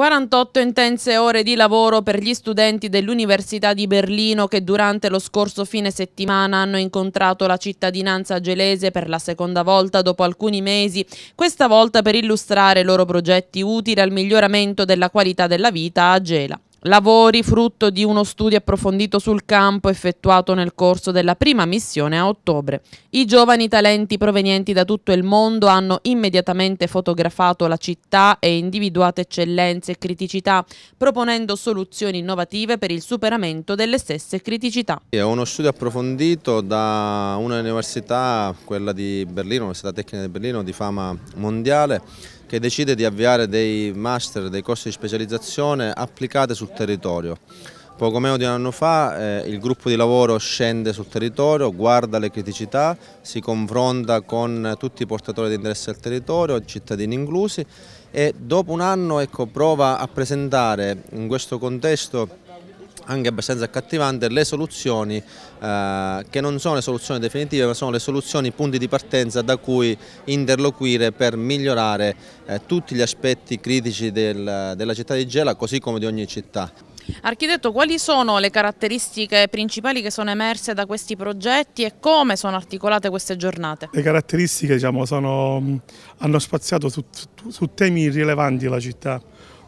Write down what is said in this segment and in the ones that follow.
48 intense ore di lavoro per gli studenti dell'Università di Berlino che durante lo scorso fine settimana hanno incontrato la cittadinanza gelese per la seconda volta dopo alcuni mesi, questa volta per illustrare i loro progetti utili al miglioramento della qualità della vita a Gela. Lavori frutto di uno studio approfondito sul campo effettuato nel corso della prima missione a ottobre. I giovani talenti provenienti da tutto il mondo hanno immediatamente fotografato la città e individuato eccellenze e criticità, proponendo soluzioni innovative per il superamento delle stesse criticità. È uno studio approfondito da un'università, quella di Berlino, l'Università Tecnica di Berlino, di fama mondiale, che decide di avviare dei master, dei corsi di specializzazione applicate sul territorio. Poco meno di un anno fa eh, il gruppo di lavoro scende sul territorio, guarda le criticità, si confronta con tutti i portatori di interesse al territorio, cittadini inclusi e dopo un anno ecco, prova a presentare in questo contesto anche abbastanza accattivante le soluzioni eh, che non sono le soluzioni definitive ma sono le soluzioni, i punti di partenza da cui interloquire per migliorare eh, tutti gli aspetti critici del, della città di Gela così come di ogni città. Architetto, quali sono le caratteristiche principali che sono emerse da questi progetti e come sono articolate queste giornate? Le caratteristiche diciamo, sono, mm, hanno spaziato su, su, su temi rilevanti la città,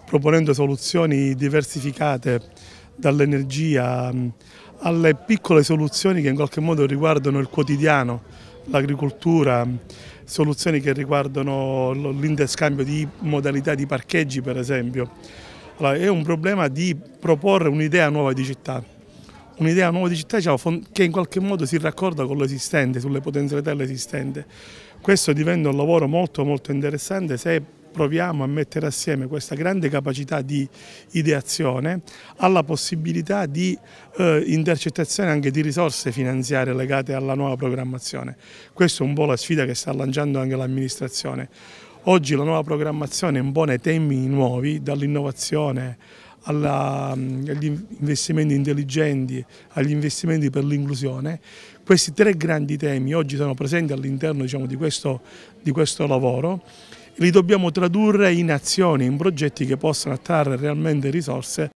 proponendo soluzioni diversificate dall'energia mm, alle piccole soluzioni che in qualche modo riguardano il quotidiano, l'agricoltura, mm, soluzioni che riguardano l'interscambio di modalità di parcheggi per esempio. Allora, è un problema di proporre un'idea nuova di città, un'idea nuova di città diciamo, che in qualche modo si raccorda con l'esistente, sulle potenzialità dell'esistente. Questo diventa un lavoro molto molto interessante se proviamo a mettere assieme questa grande capacità di ideazione alla possibilità di eh, intercettazione anche di risorse finanziarie legate alla nuova programmazione. Questa è un po' la sfida che sta lanciando anche l'amministrazione. Oggi la nuova programmazione impone temi nuovi, dall'innovazione mm, agli investimenti intelligenti, agli investimenti per l'inclusione. Questi tre grandi temi oggi sono presenti all'interno diciamo, di, di questo lavoro li dobbiamo tradurre in azioni, in progetti che possano attrarre realmente risorse